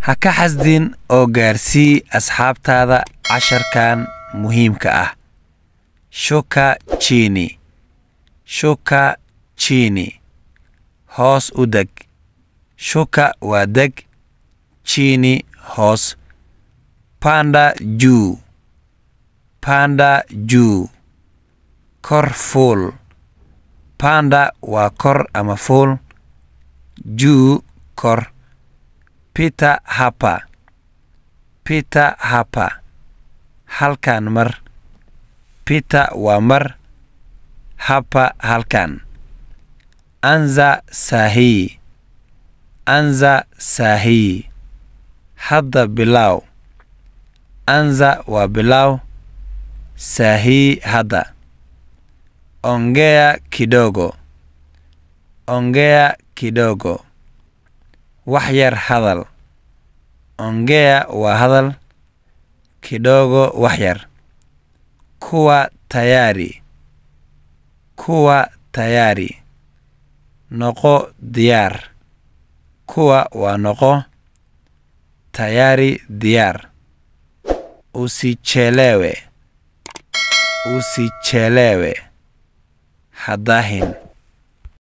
Ha ka xasdin oo gaarsii asxaabtaada casharkan muhiimka ah. Shuka chini. Shuka chini. Hoos u deg. Shuka waa deg. Chini hoos. Panda juu. Panda juu. Kor fuul. Panda waa kor ama fuul. Juu kor peter harper peter harper halkan mar peter waa mar harper halkan anza saahiyi anza saahiyi hadda bilaaw anza waa bilaaw saahiyi hadda ongea kidogo ongea kidogo wax yar hadal ongea waa hadal kidogo wax yar kuwa tayari kuwa tayari noqo diyaar kuwa waa noqo tayari diyaar usichelewe usichelewe hadahin